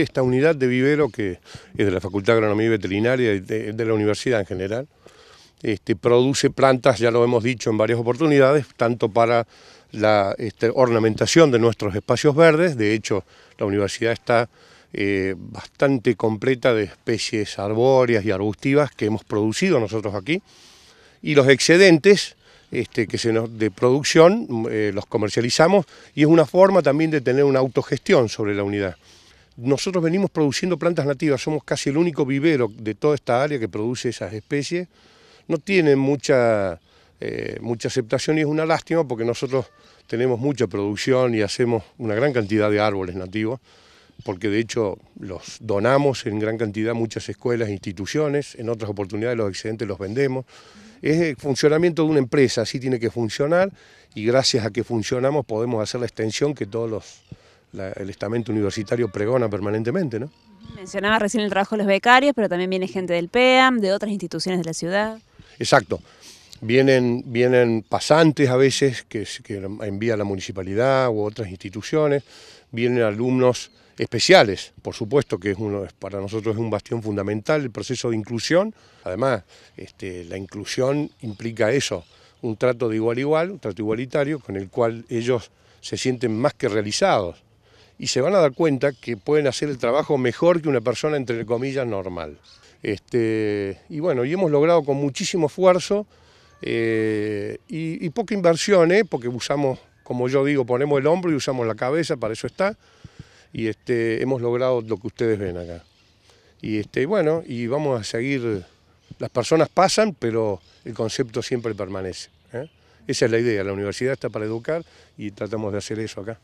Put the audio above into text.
esta unidad de vivero que es de la Facultad de Agronomía y Veterinaria y de, la universidad en general. Este, produce plantas, ya lo hemos dicho en varias oportunidades, tanto para la este, ornamentación de nuestros espacios verdes, de hecho la universidad está eh, bastante completa de especies arbóreas y arbustivas que hemos producido nosotros aquí, y los excedentes este, que de producción eh, los comercializamos y es una forma también de tener una autogestión sobre la unidad. Nosotros venimos produciendo plantas nativas, somos casi el único vivero de toda esta área que produce esas especies. No tienen mucha, eh, mucha aceptación y es una lástima porque nosotros tenemos mucha producción y hacemos una gran cantidad de árboles nativos, porque de hecho los donamos en gran cantidad muchas escuelas e instituciones, en otras oportunidades los excedentes los vendemos. Es el funcionamiento de una empresa, así tiene que funcionar y gracias a que funcionamos podemos hacer la extensión que todos los el estamento universitario pregona permanentemente. ¿no? Mencionaba recién el trabajo de los becarios, pero también viene gente del PEAM, de otras instituciones de la ciudad. Exacto. Vienen, vienen pasantes a veces que, envía la municipalidad u otras instituciones, vienen alumnos especiales, por supuesto que uno, para nosotros es un bastión fundamental el proceso de inclusión. Además, este, la inclusión implica eso, un trato de igual a igual, un trato igualitario, con el cual ellos se sienten más que realizados y se van a dar cuenta que pueden hacer el trabajo mejor que una persona, entre comillas, normal. Este, y bueno, y hemos logrado con muchísimo esfuerzo eh, y, poca inversión, ¿eh? porque usamos, como yo digo, ponemos el hombro y usamos la cabeza, para eso está, y este, hemos logrado lo que ustedes ven acá. Y este, bueno, y vamos a seguir, las personas pasan, pero el concepto siempre permanece. ¿eh? Esa es la idea, la universidad está para educar y tratamos de hacer eso acá.